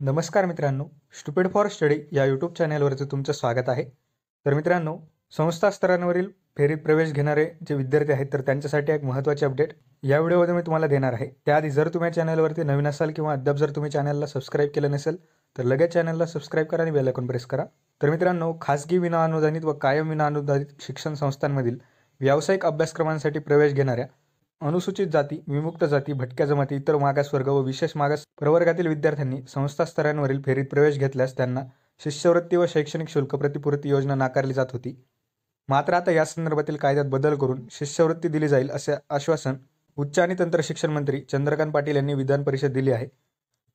नमस्कार मित्रांनो stupid for study या यूट्यूब चॅनलवरचं तुमचं स्वागत आहे तर मित्रांनो संस्था स्तरांवरील फेरीत प्रवेश घेणारे जे विद्यार्थी आहेत तर त्यांच्यासाठी एक महत्त्वाचे अपडेट या व्हिडिओमध्ये मी तुम्हाला देणार आहे त्याआधी जर तुम्ही चॅनलवरती नवीन असाल किंवा अद्याप जर तुम्ही चॅनलला सबस्क्राईब केलं नसेल तर लगेच चॅनलला सबस्क्राईब करा आणि वेलकॉन प्रेस करा तर मित्रांनो खासगी विनाअनुदानित व कायम विनाअनुदानित शिक्षण संस्थांमधील व्यावसायिक अभ्यासक्रमांसाठी प्रवेश घेणाऱ्या अनुसूचित जाती विमुक्त जाती भटक्या जमाती इतर मागासवर्ग व विशेष मागास प्रवर्गातील विद्यार्थ्यांनी संस्था स्तरांवरील फेरीत प्रवेश घेतल्यास त्यांना शिष्यवृत्ती व शैक्षणिक शुल्क प्रतिपूर्ती योजना नाकारली जात होती मात्र आता या संदर्भातील कायद्यात बदल करून शिष्यवृत्ती दिली जाईल असे आश्वासन उच्च आणि तंत्र शिक्षण मंत्री चंद्रकांत पाटील यांनी विधान परिषद दिली आहे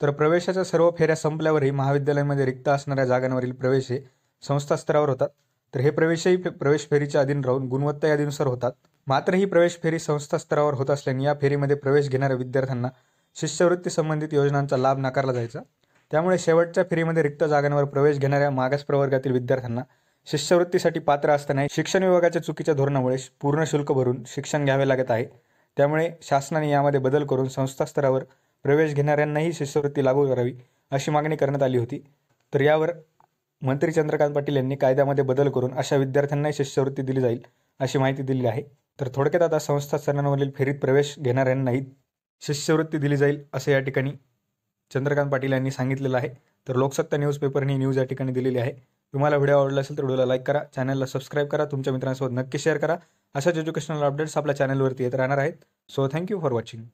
तर प्रवेशाच्या सर्व फेऱ्या संपल्यावरही महाविद्यालयामध्ये रिक्त असणाऱ्या जागांवरील प्रवेश हे संस्था स्तरावर होतात तर हे प्रवेशही प्रवेश फेरीच्या अधीन राहून गुणवत्ता यादीनुसार होतात मात्र ही प्रवेश फेरी संस्था स्तरावर होत असल्याने या फेरीमध्ये प्रवेश घेणाऱ्या विद्यार्थ्यांना शिष्यवृत्ती संबंधित योजनांचा लाभ नाकारला जायचा त्यामुळे शेवटच्या फेरीमध्ये रिक्त जागांवर प्रवेश घेणाऱ्या मागास प्रवर्गातील विद्यार्थ्यांना शिष्यवृत्तीसाठी पात्र असतानाही शिक्षण विभागाच्या चुकीच्या धोरणामुळे पूर्ण शुल्क भरून शिक्षण घ्यावे लागत आहे त्यामुळे शासनाने यामध्ये बदल करून संस्था स्तरावर प्रवेश घेणाऱ्यांनाही शिष्यवृत्ती लागू करावी अशी मागणी करण्यात आली होती तर यावर मंत्री चंद्रकांत पाटील यांनी कायद्यामध्ये बदल करून अशा विद्यार्थ्यांनाही शिष्यवृत्ती दिली जाईल अशी माहिती दिली आहे तर थोडक्यात आता संस्था स्तरांवरील फेरीत प्रवेश घेणाऱ्यांनाही शिष्यवृत्ती दिली जाईल असं या ठिकाणी चंद्रकांत पाटील यांनी सांगितलेलं आहे तर लोकसत्ता न्यूजपेपरने न्यूज या ठिकाणी दिलेली आहे तुम्हाला व्हिडिओ आवडला असेल तर व्हिडिओला लाईक करा चॅनलला सबस्क्राईब करा तुमच्या मित्रांसोबत नक्की शेअर करा अशाच एज्युकेशनल अपडेट्स आपल्या चॅनलवरती येत राहणार आहेत सो थँक्यू फॉर वॉचिंग